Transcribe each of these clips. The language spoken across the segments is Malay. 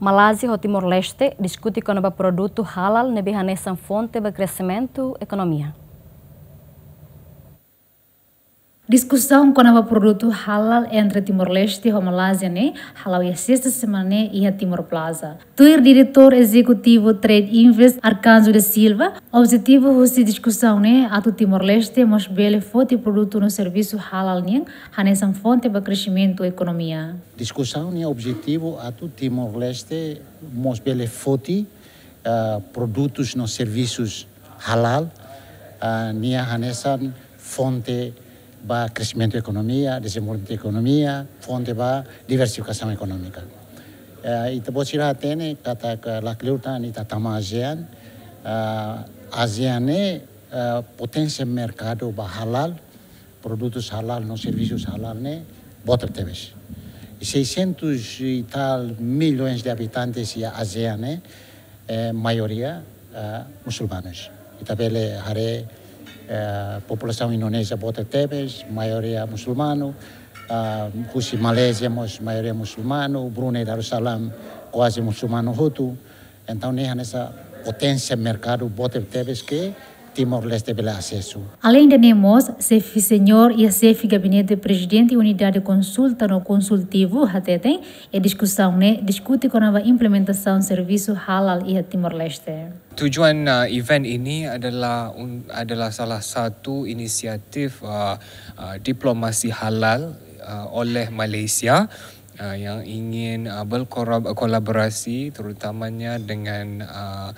Malazi ho e Timor-Leste discute con produto halal nebe hanesan fonte ba crescimento e economia. Discussão com o produto halal entre Timor-Leste e Malásia, né? Halau e sexta semana e a Timor Plaza. Tuir diretor executivo Trade Invest Arcanjo de Silva. Objetivo é discussão, né? A Timor-Leste mas bele forte produto no serviço halal, né? Hanesan fonte para crescimento e economia. Discussão, né? Objetivo a Timor-Leste mas bele forte uh, ah, produtos nos serviços halal. Uh, né? Hanesan fonte va crescimento da economia, desenvolvimento da economia, fonte va diversificação econômica. e eh, depois irá ter, a lakliutan e a ASEAN, a eh, ASEAN é eh, potência potência mercado ba halal, produtos halal, não serviços halal, né? Bota teves. 600 e tal milhões de habitantes da ASEAN, a maioria muçulmanos. E também é a eh, população indonésia bota tebes, maioria muçulmano, e ah, Malésia, maioria muçulmano, Brunei Darussalam, quase muçulmano Hutu. Então, nessa potência mercado bota tebes que Timor-Leste pela ACESU. Além de Nemos, chefe senhor e a chefe gabinete presidente unidade de consulta no consultivo, até tem, e discussão, né? Discute com a implementação do serviço halal e a Timor-Leste. Tujuan uh, event ini adalah un, adalah salah satu inisiatif uh, uh, diplomasi halal uh, oleh Malaysia uh, yang ingin uh, berkolaborasi terutamanya dengan uh,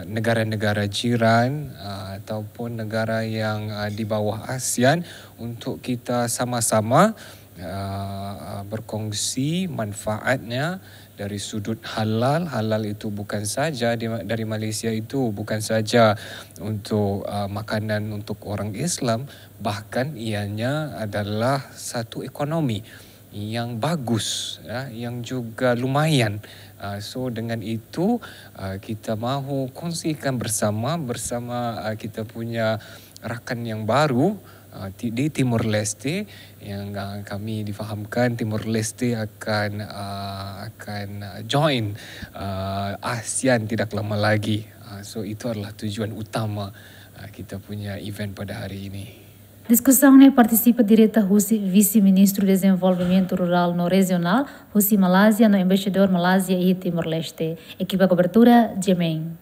Uh, negara-negara jiran uh, ataupun negara yang uh, di bawah ASEAN untuk kita sama-sama uh, uh berkongsi manfaatnya dari sudut halal halal itu bukan saja dari Malaysia itu bukan saja untuk uh, makanan untuk orang Islam bahkan ianya adalah satu ekonomi yang bagus ya, yang juga lumayan uh, so dengan itu uh, kita mahu kongsikan bersama bersama uh, kita punya rakan yang baru uh, di Timur Leste yang uh, kami difahamkan Timur Leste akan uh, akan join uh, ASEAN tidak lama lagi uh, so itu adalah tujuan utama uh, kita punya event pada hari ini Discussão né, participa direta Rússia, vice-ministro de Desenvolvimento Rural no Regional, Rússia Malásia, no embaixador Malásia e Timor-Leste. Equipa cobertura, Jemen.